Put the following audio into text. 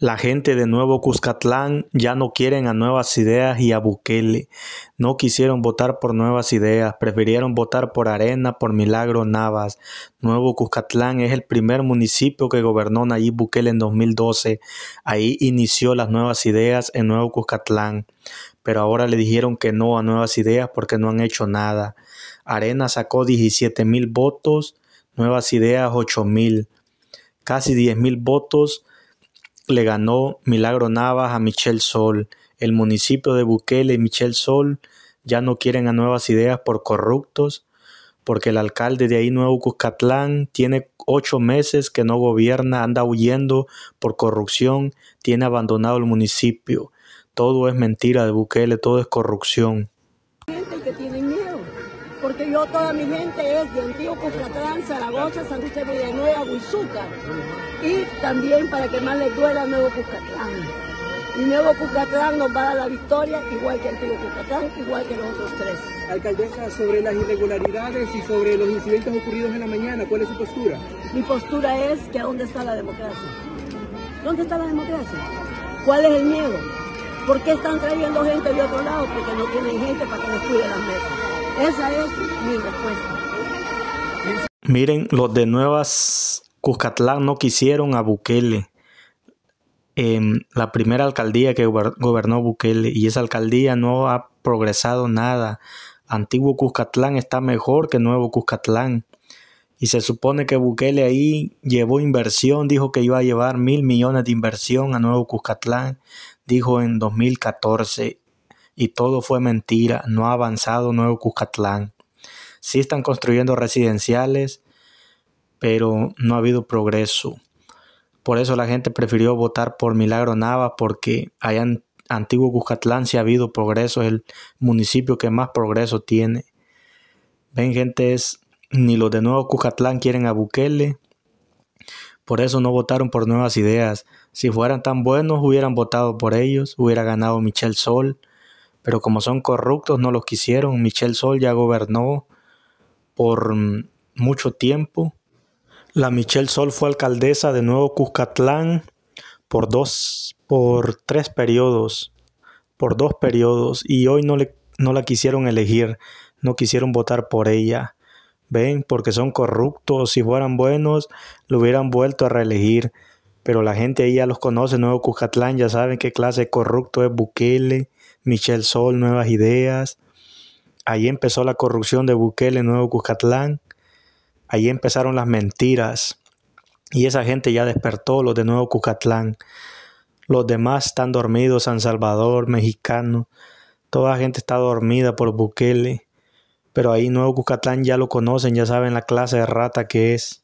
La gente de Nuevo Cuscatlán ya no quieren a nuevas ideas y a Bukele. No quisieron votar por nuevas ideas, prefirieron votar por Arena, por Milagro Navas. Nuevo Cuscatlán es el primer municipio que gobernó Nayib Bukele en 2012. Ahí inició las nuevas ideas en Nuevo Cuscatlán. Pero ahora le dijeron que no a nuevas ideas porque no han hecho nada. Arena sacó 17 mil votos, nuevas ideas 8 mil. Casi 10 mil votos le ganó Milagro Navas a Michel Sol. El municipio de Bukele y Michel Sol ya no quieren a nuevas ideas por corruptos, porque el alcalde de ahí Nuevo Cuscatlán tiene ocho meses que no gobierna, anda huyendo por corrupción, tiene abandonado el municipio. Todo es mentira de Bukele, todo es corrupción porque yo toda mi gente es de Antiguo, Cuscatlán, Zaragoza, San Luis de Villanueva, Huizuca Y también para que más les duela Nuevo Cuscatlán. Y Nuevo Cuscatlán nos va a dar la victoria, igual que Antiguo Cuscatlán, igual que los otros tres. Alcaldesa, sobre las irregularidades y sobre los incidentes ocurridos en la mañana, ¿cuál es su postura? Mi postura es que ¿dónde está la democracia? ¿Dónde está la democracia? ¿Cuál es el miedo? ¿Por qué están trayendo gente de otro lado? Porque no tienen gente para que nos cuide las mesas. Esa es mi respuesta. Miren, los de Nuevas Cuscatlán no quisieron a Bukele. Em, la primera alcaldía que gobernó Bukele y esa alcaldía no ha progresado nada. Antiguo Cuscatlán está mejor que Nuevo Cuscatlán. Y se supone que Bukele ahí llevó inversión, dijo que iba a llevar mil millones de inversión a Nuevo Cuscatlán, dijo en 2014 y todo fue mentira, no ha avanzado Nuevo Cuscatlán. Sí están construyendo residenciales, pero no ha habido progreso. Por eso la gente prefirió votar por Milagro Nava porque allá en Antiguo Cuscatlán sí ha habido progreso, es el municipio que más progreso tiene. Ven gente, es ni los de Nuevo Cucatlán quieren a Bukele. Por eso no votaron por nuevas ideas. Si fueran tan buenos, hubieran votado por ellos, hubiera ganado Michel Sol, pero como son corruptos no los quisieron. Michel Sol ya gobernó por mm, mucho tiempo. La Michelle Sol fue alcaldesa de Nuevo Cuscatlán por dos, por tres periodos, por dos periodos, y hoy no, le, no la quisieron elegir, no quisieron votar por ella. ¿Ven? Porque son corruptos, si fueran buenos, lo hubieran vuelto a reelegir. Pero la gente ahí ya los conoce, Nuevo Cuscatlán, ya saben qué clase corrupto es Bukele, Michel Sol, Nuevas Ideas. ahí empezó la corrupción de Bukele en Nuevo Cucatlán, ahí empezaron las mentiras. Y esa gente ya despertó, los de Nuevo Cucatlán, Los demás están dormidos, San Salvador, Mexicano. Toda la gente está dormida por Bukele. Pero ahí Nuevo Cucatlán ya lo conocen, ya saben la clase de rata que es.